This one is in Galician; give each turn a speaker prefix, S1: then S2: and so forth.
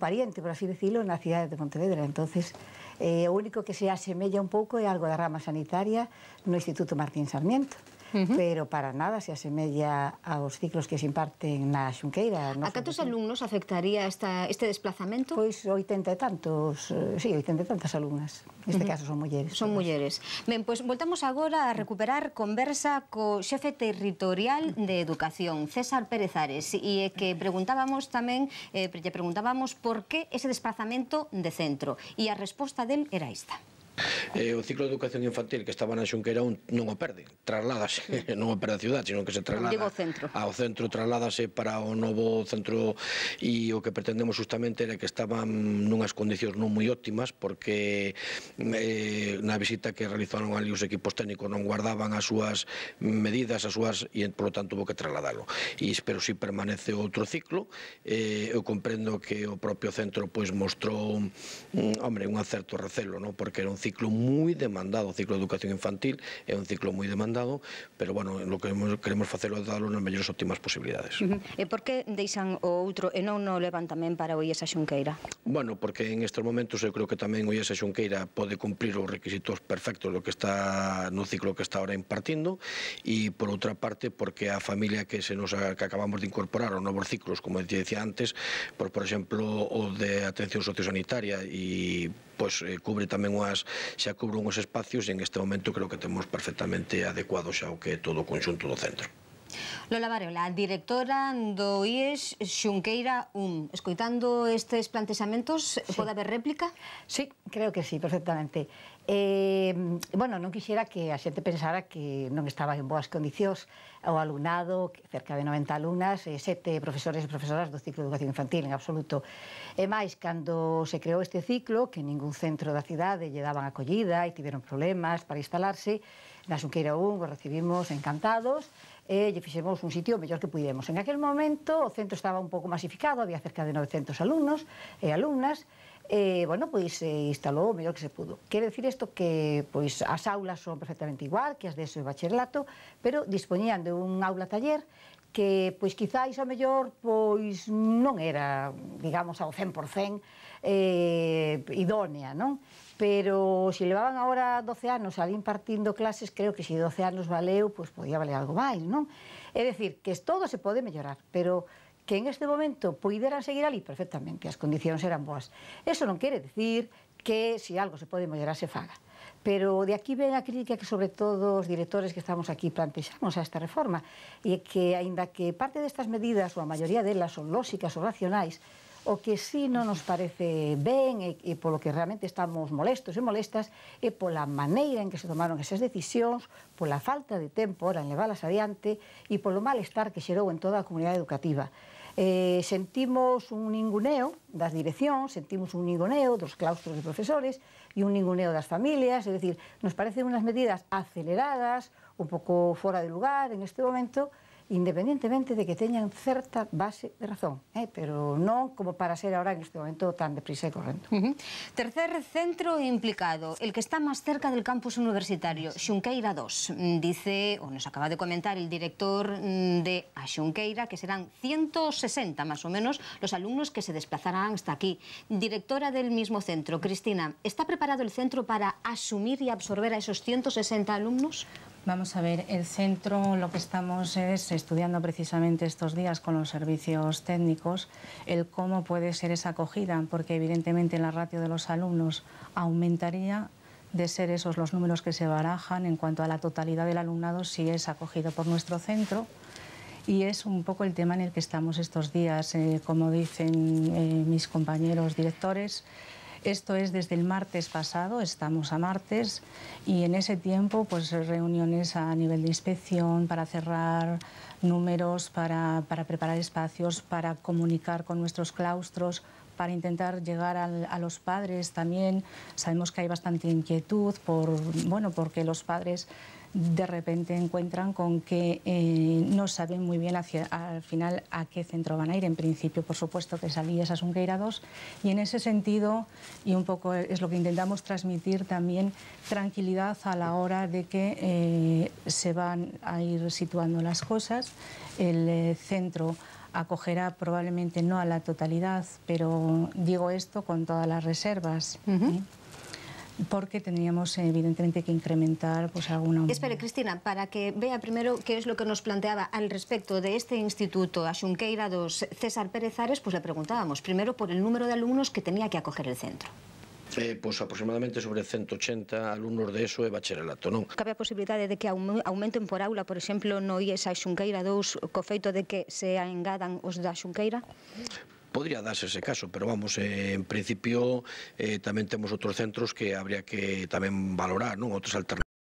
S1: pariente, por así decirlo, en la ciudad de Montevideo. Entonces, eh, lo único que se asemella un poco es algo de rama sanitaria no Instituto Martín Sarmiento. -huh. pero para nada se asemella aos ciclos que se imparten na Xunqueira. No a cantos alumnos afectaría esta, este
S2: desplazamento? Pois oitenta e tantos, eh, sí, oitenta e tantas alumnas. Neste uh -huh. caso son mulleres. Son mulleres. Ben, pois voltamos agora a recuperar conversa co xefe territorial de Educación, César Pérez Ares, e é que preguntábamos tamén, eh, lle preguntábamos por que ese desplazamento de centro, e a resposta del era esta
S3: eh, o ciclo de educación infantil que estaba na Xunqueira un, non o perde, trasládase, non o perde a cidade, sino que se traslada Digo centro. ao centro, trasládase para o novo centro e o que pretendemos justamente era que estaban nunhas condicións non moi óptimas porque eh, na visita que realizaron ali os equipos técnicos non guardaban as súas medidas, as súas e polo tanto tuvo que trasladalo. E espero si permanece outro ciclo, eh, eu comprendo que o propio centro pois mostrou, hombre, un certo recelo, ¿no? porque era un ciclo moi moi demandado, o ciclo de educación infantil é un ciclo moi demandado, pero bueno, lo que queremos facelo é dalo nas mellores óptimas posibilidades.
S2: Uh -huh. E por que deixan o outro e non o levan tamén para o IES a Xunqueira?
S3: Bueno, porque en estes momentos eu creo que tamén o IES a Xunqueira pode cumplir os requisitos perfectos do que está no ciclo que está ahora impartindo e por outra parte porque a familia que se nos que acabamos de incorporar aos novos ciclos, como te decía antes, por, por exemplo, o de atención sociosanitaria e pois eh, cubre tamén unhas xa cubre uns espacios e en este momento creo que temos perfectamente adecuado xa o que é todo o conxunto do centro.
S2: Lola Varela, directora do IES Xunqueira 1. Escoitando estes plantexamentos, sí. pode haber réplica? Sí, creo que sí, perfectamente. Eh,
S1: bueno, non quixera que a xente pensara que non estaba en boas condicións o alumnado, cerca de 90 alumnas, e eh, sete profesores e profesoras do ciclo de educación infantil, en absoluto. E máis, cando se creou este ciclo, que ningún centro da cidade lle daban acollida e tiveron problemas para instalarse, na Xunqueira 1 os recibimos encantados, e lle fixemos un sitio mellor que pudemos. En aquel momento o centro estaba un pouco masificado, había cerca de 900 alumnos e alumnas, eh, bueno, pois eh, instalou o mellor que se pudo. Quere decir isto que pois as aulas son perfectamente igual que as de ese bacharelato, pero dispoñían de un aula taller que pois quizáis o mellor pois non era, digamos, ao 100% eh, idónea, non? Pero se si levaban agora 12 anos ali impartindo clases, creo que se si 12 anos valeu, pois podía valer algo máis, non? É dicir, que todo se pode mellorar, pero que en este momento poideran seguir ali perfectamente, as condicións eran boas. Eso non quere dicir que se algo se pode mollerar se faga. Pero de aquí ven a crítica que sobre todo os directores que estamos aquí plantexamos a esta reforma e que, aínda que parte destas medidas ou a maioría delas son lóxicas ou racionais, O que sí non nos parece ben e, e polo que realmente estamos molestos e molestas é pola maneira en que se tomaron esas decisións, pola falta de tempo ora en leválas adiante e polo malestar que xerou en toda a comunidade educativa. Eh, sentimos un ninguneo das direccións, sentimos un ninguneo dos claustros de profesores e un ninguneo das familias, é dicir, nos parecen unhas medidas aceleradas, un pouco fora de lugar en este momento, independientemente de que tengan cierta base de razón, ¿eh? pero no como para ser ahora en este
S2: momento tan deprisa y correndo. Tercer centro implicado, el que está más cerca del campus universitario, Xunqueira 2, dice, o nos acaba de comentar el director mm, de a que serán 160 más o menos los alumnos que se desplazarán hasta aquí. Directora del mismo centro, Cristina, ¿está preparado el centro para asumir y absorber a esos 160 alumnos?
S4: Vamos a ver, el centro lo que estamos es estudiando precisamente estos días con los servicios técnicos el cómo puede ser esa acogida, porque evidentemente la ratio de los alumnos aumentaría de ser esos los números que se barajan en cuanto a la totalidad del alumnado si es acogido por nuestro centro. Y es un poco el tema en el que estamos estos días, eh, como dicen eh, mis compañeros directores. Esto es desde el martes pasado, estamos a martes, y en ese tiempo, pues reuniones a nivel de inspección para cerrar números, para, para preparar espacios, para comunicar con nuestros claustros, para intentar llegar a los padres también. Sabemos que hay bastante inquietud por, bueno, porque los padres de repente encuentran con que eh, no saben muy bien al final a qué centro van a ir. En principio, por supuesto, que salía a Sunqueira 2 y en ese sentido, y un poco es lo que intentamos transmitir también, tranquilidad a la hora de que eh, se van a ir situando las cosas. El eh, centro acogerá probablemente no a la totalidad, pero digo esto con todas las reservas. ¿eh? porque tendríamos evidentemente que incrementar pues alguna... Espere,
S2: Cristina, para que vea primero qué es lo que nos planteaba al respecto de este instituto Asunqueira dos César Pérez Ares, pues le preguntábamos primero por el número de alumnos que tenía que acoger el centro.
S3: eh, pois aproximadamente sobre 180 alumnos de ESO e bacharelato, non?
S2: Cabe a posibilidade de que aumenten por aula, por exemplo, no IES a Xunqueira 2, co feito de que se engadan os da Xunqueira?
S3: podría darse ese caso, pero vamos, eh, en principio eh, tamén temos outros centros que habría que tamén valorar, non? Outros alternativos.